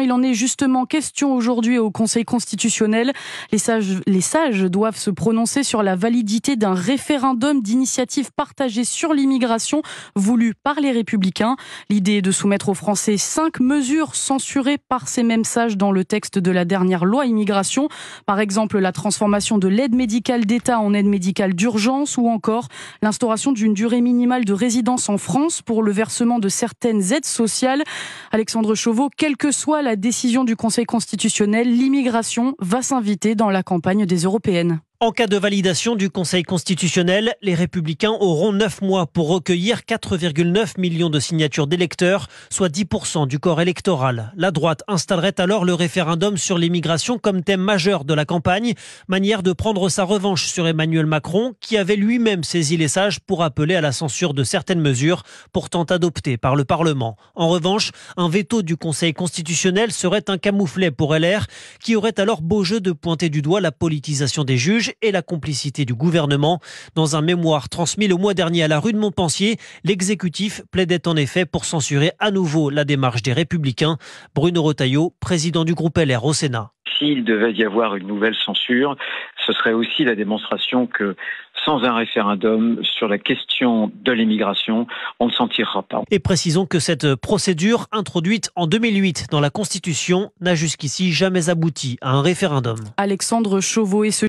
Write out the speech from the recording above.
Il en est justement question aujourd'hui au Conseil constitutionnel. Les sages, les sages doivent se prononcer sur la validité d'un référendum d'initiative partagée sur l'immigration voulu par les Républicains. L'idée est de soumettre aux Français cinq mesures censurées par ces mêmes sages dans le texte de la dernière loi immigration. Par exemple, la transformation de l'aide médicale d'État en aide médicale d'urgence ou encore l'instauration d'une durée minimale de résidence en France pour le versement de certaines aides sociales. Alexandre Chauveau, quelques soit la décision du Conseil constitutionnel, l'immigration va s'inviter dans la campagne des européennes. En cas de validation du Conseil constitutionnel, les républicains auront 9 mois pour recueillir 4,9 millions de signatures d'électeurs, soit 10% du corps électoral. La droite installerait alors le référendum sur l'immigration comme thème majeur de la campagne, manière de prendre sa revanche sur Emmanuel Macron, qui avait lui-même saisi les sages pour appeler à la censure de certaines mesures pourtant adoptées par le Parlement. En revanche, un veto du Conseil constitutionnel serait un camouflet pour LR, qui aurait alors beau jeu de pointer du doigt la politisation des juges et la complicité du gouvernement. Dans un mémoire transmis le mois dernier à la rue de Montpensier, l'exécutif plaidait en effet pour censurer à nouveau la démarche des Républicains. Bruno Retailleau, président du groupe LR au Sénat. S'il devait y avoir une nouvelle censure, ce serait aussi la démonstration que sans un référendum sur la question de l'immigration, on ne s'en tirera pas. Et précisons que cette procédure, introduite en 2008 dans la Constitution, n'a jusqu'ici jamais abouti à un référendum. Alexandre Chauveau et